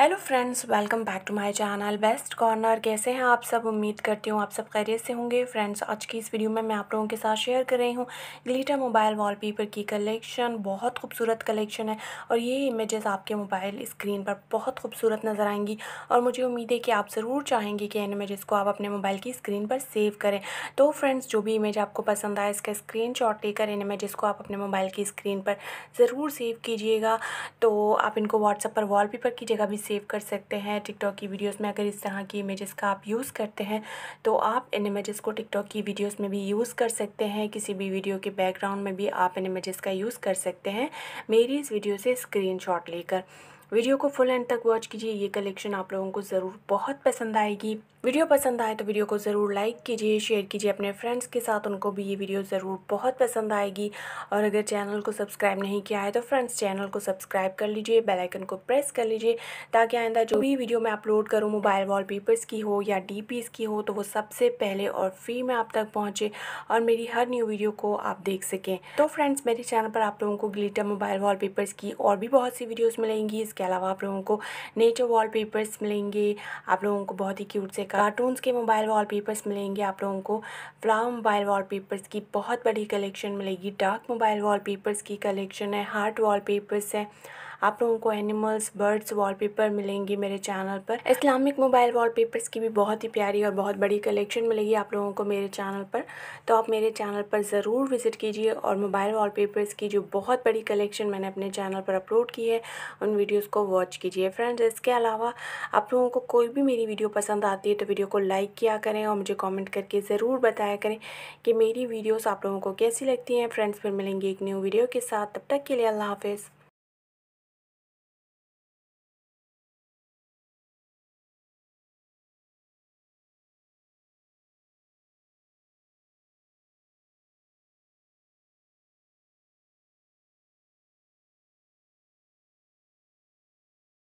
hello friends welcome back to my channel best corner कैसे हैं आप सब उम्मीद करती हूँ आप सब खैरियत से होंगे फ्रेंड्स आज की इस वीडियो में मैं आप लोगों के साथ शेयर कर रही हूँ ग्लिटर मोबाइल वॉलपेपर की कलेक्शन बहुत खूबसूरत कलेक्शन है और ये इमेजेस आपके मोबाइल स्क्रीन पर बहुत खूबसूरत नज़र आएंगी और मुझे उम्मीद है कि आप ज़रूर चाहेंगे कि इन इमेज़ को आप अपने मोबाइल की स्क्रीन पर सेव करें तो फ्रेंड्स जो भी इमेज आपको पसंद आए इसका स्क्रीन लेकर इन इमेज़ को आप अपने मोबाइल की स्क्रीन पर ज़रूर सेव कीजिएगा तो आप इनको व्हाट्सअप पर वॉलपेपर की जगह भी सेव कर सकते हैं टिकटॉक की वीडियोस में अगर इस तरह की इमेजेस का आप यूज़ करते हैं तो आप इन इमेजेस को टिकटॉक की वीडियोस में भी यूज़ कर सकते हैं किसी भी वीडियो के बैकग्राउंड में भी आप इन इमेजेस का यूज़ कर सकते हैं मेरी इस वीडियो से स्क्रीन लेकर वीडियो को फुल एंड तक वॉच कीजिए ये कलेक्शन आप लोगों को ज़रूर बहुत पसंद आएगी वीडियो पसंद आए तो वीडियो को ज़रूर लाइक कीजिए शेयर कीजिए अपने फ्रेंड्स के साथ उनको भी ये वीडियो ज़रूर बहुत पसंद आएगी और अगर चैनल को सब्सक्राइब नहीं किया है तो फ्रेंड्स चैनल को सब्सक्राइब कर लीजिए बेलाइकन को प्रेस कर लीजिए ताकि आइंदा जो भी वीडियो मैं अपलोड करूँ मोबाइल पेपर्स की हो या डी की हो तो वो सबसे पहले और फ्री में आप तक पहुँचे और मेरी हर न्यू वीडियो को आप देख सकें तो फ्रेंड्स मेरे चैनल पर आप लोगों को ग्लिटर मोबाइल पेपर्स की और भी बहुत सी वीडियोज़ मिलेंगी इसके इसके अलावा आप लोगों को नेचर पेपर्स मिलेंगे आप लोगों को बहुत ही क्यूट से कार्टून्स के मोबाइल पेपर्स मिलेंगे आप लोगों को फ्लावर मोबाइल पेपर्स की बहुत बड़ी कलेक्शन मिलेगी डार्क मोबाइल पेपर्स की कलेक्शन है हार्ट वॉल पेपर्स है आप लोगों को एनिमल्स बर्ड्स वॉलपेपर मिलेंगी मेरे चैनल पर इस्लामिक मोबाइल वॉलपेपर्स की भी बहुत ही प्यारी और बहुत बड़ी कलेक्शन मिलेगी आप लोगों को मेरे चैनल पर तो आप मेरे चैनल पर ज़रूर विज़िट कीजिए और मोबाइल पेपर्स की जो बहुत बड़ी कलेक्शन मैंने अपने चैनल पर अपलोड की है उन वीडियोज़ को वॉच कीजिए फ्रेंड्स इसके अलावा आप लोगों को कोई भी मेरी वीडियो पसंद आती है तो वीडियो को लाइक किया करें और मुझे कॉमेंट करके ज़रूर बताया करें कि मेरी वीडियोस आप लोगों को कैसी लगती हैं फ्रेंड्स फिर मिलेंगे एक न्यू वीडियो के साथ तब तक के लिए अल्लाह हाफिज़